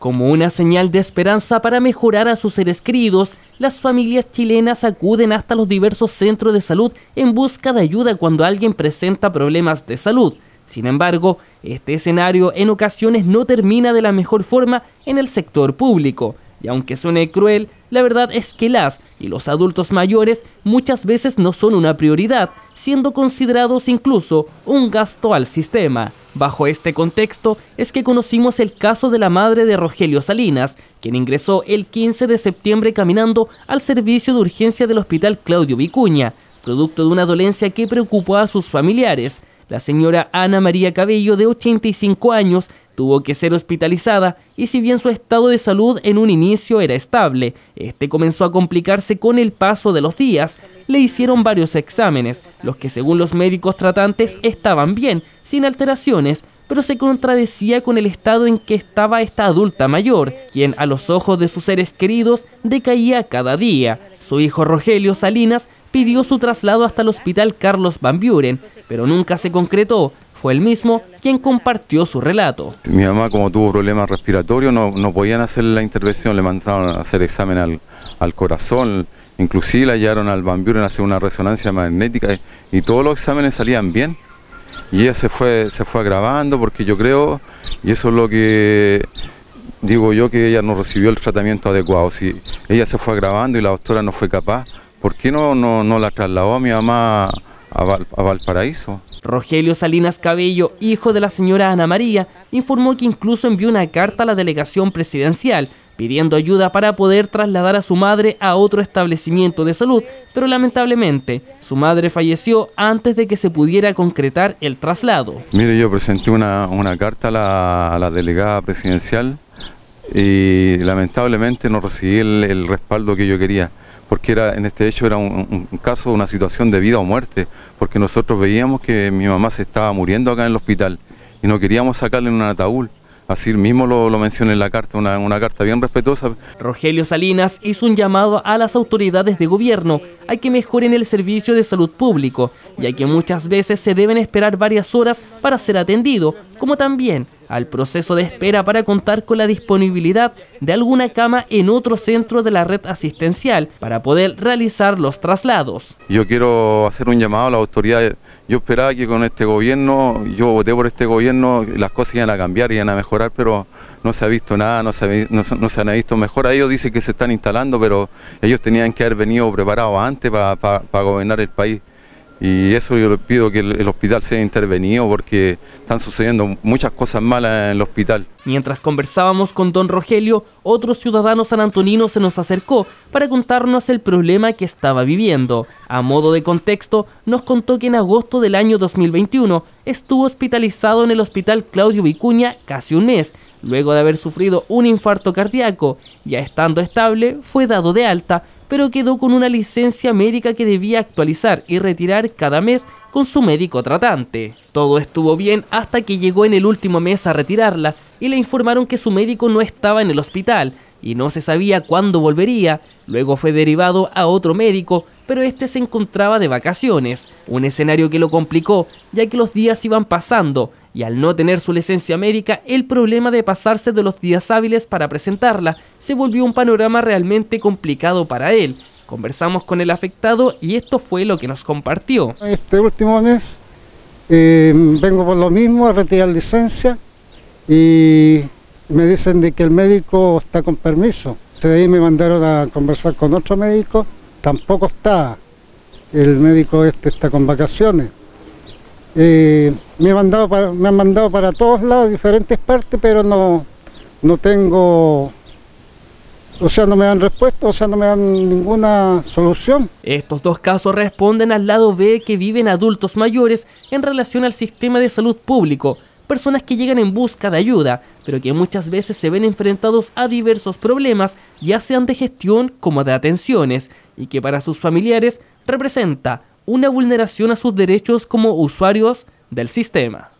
Como una señal de esperanza para mejorar a sus seres queridos, las familias chilenas acuden hasta los diversos centros de salud en busca de ayuda cuando alguien presenta problemas de salud. Sin embargo, este escenario en ocasiones no termina de la mejor forma en el sector público. Y aunque suene cruel, la verdad es que las y los adultos mayores muchas veces no son una prioridad, siendo considerados incluso un gasto al sistema. Bajo este contexto es que conocimos el caso de la madre de Rogelio Salinas, quien ingresó el 15 de septiembre caminando al servicio de urgencia del hospital Claudio Vicuña, producto de una dolencia que preocupó a sus familiares. La señora Ana María Cabello, de 85 años, tuvo que ser hospitalizada y si bien su estado de salud en un inicio era estable, este comenzó a complicarse con el paso de los días. Le hicieron varios exámenes, los que según los médicos tratantes estaban bien, sin alteraciones, pero se contradecía con el estado en que estaba esta adulta mayor, quien a los ojos de sus seres queridos decaía cada día. Su hijo Rogelio Salinas pidió su traslado hasta el hospital Carlos Van Buren, pero nunca se concretó, fue el mismo quien compartió su relato. Mi mamá, como tuvo problemas respiratorios, no, podían hacer la intervención, le mandaron a hacer examen al, corazón, inclusive la llevaron al bambú... a hacer una resonancia magnética eh, y, todos los exámenes salían bien y ella se fue, se fue agravando porque yo creo, y eso es lo que digo yo, que ella no recibió el tratamiento adecuado. Si ella se fue agravando y la doctora no fue capaz, ¿por qué no, no, no la trasladó a mi mamá a, Valparaíso. Rogelio Salinas Cabello, hijo de la señora Ana María, informó que incluso envió una carta a la delegación presidencial pidiendo ayuda para poder trasladar a su madre a otro establecimiento de salud, pero lamentablemente su madre falleció antes de que se pudiera concretar el traslado. Mire, yo presenté una, carta a la, delegada presidencial y lamentablemente no recibí el respaldo que yo quería porque era, en este hecho era un, caso, una situación de vida o muerte, porque nosotros veíamos que mi mamá se estaba muriendo acá en el hospital y no queríamos sacarle en un ataúd. Así mismo lo, mencioné en la carta, una, una carta bien respetuosa. Rogelio Salinas hizo un llamado a las autoridades de gobierno a que mejoren el servicio de salud público, ya que muchas veces se deben esperar varias horas para ser atendido, como también al proceso de espera para contar con la disponibilidad de alguna cama en otro centro de la red asistencial para poder realizar los traslados. Yo quiero hacer un llamado a las autoridades. Yo esperaba que con este gobierno, yo voté por este gobierno, las cosas iban a cambiar, iban a mejorar, pero no se ha visto nada, no se, han visto mejor. Ellos dicen que se están instalando, pero ellos tenían que haber venido preparados antes para gobernar el país. Y eso yo le pido que el hospital sea intervenido porque están sucediendo muchas cosas malas en el hospital. Mientras conversábamos con don Rogelio, otro ciudadano sanantonino se nos acercó para contarnos el problema que estaba viviendo. A modo de contexto, nos contó que en agosto del año 2021 estuvo hospitalizado en el hospital Claudio Vicuña casi un mes, luego de haber sufrido un infarto cardíaco. Ya estando estable, fue dado de alta, pero quedó con una licencia médica que debía actualizar y retirar cada mes con su médico tratante. Todo estuvo bien hasta que llegó en el último mes a retirarla y le informaron que su médico no estaba en el hospital y no se sabía cuándo volvería. Luego fue derivado a otro médico pero este se encontraba de vacaciones, un escenario que lo complicó, ya que los días iban pasando y al no tener su licencia médica, el problema de pasarse de los días hábiles para presentarla se volvió un panorama realmente complicado para él. Conversamos con el afectado y esto fue lo que nos compartió. Este último mes eh, vengo por lo mismo a retirar licencia y me dicen de que el médico está con permiso. De ahí me mandaron a conversar con otro médico tampoco está, el médico este está con vacaciones. Eh, me, han mandado para, me han mandado para todos lados, diferentes partes, pero no, no tengo o sea, no me dan respuesta, o sea, no me dan ninguna solución. Estos dos casos responden al lado B que viven adultos mayores en relación al sistema de salud público, personas que llegan en busca de ayuda, pero que muchas veces se ven enfrentados a diversos problemas, ya sean de gestión como de atenciones, y que para sus familiares representa una vulneración a sus derechos como usuarios del sistema.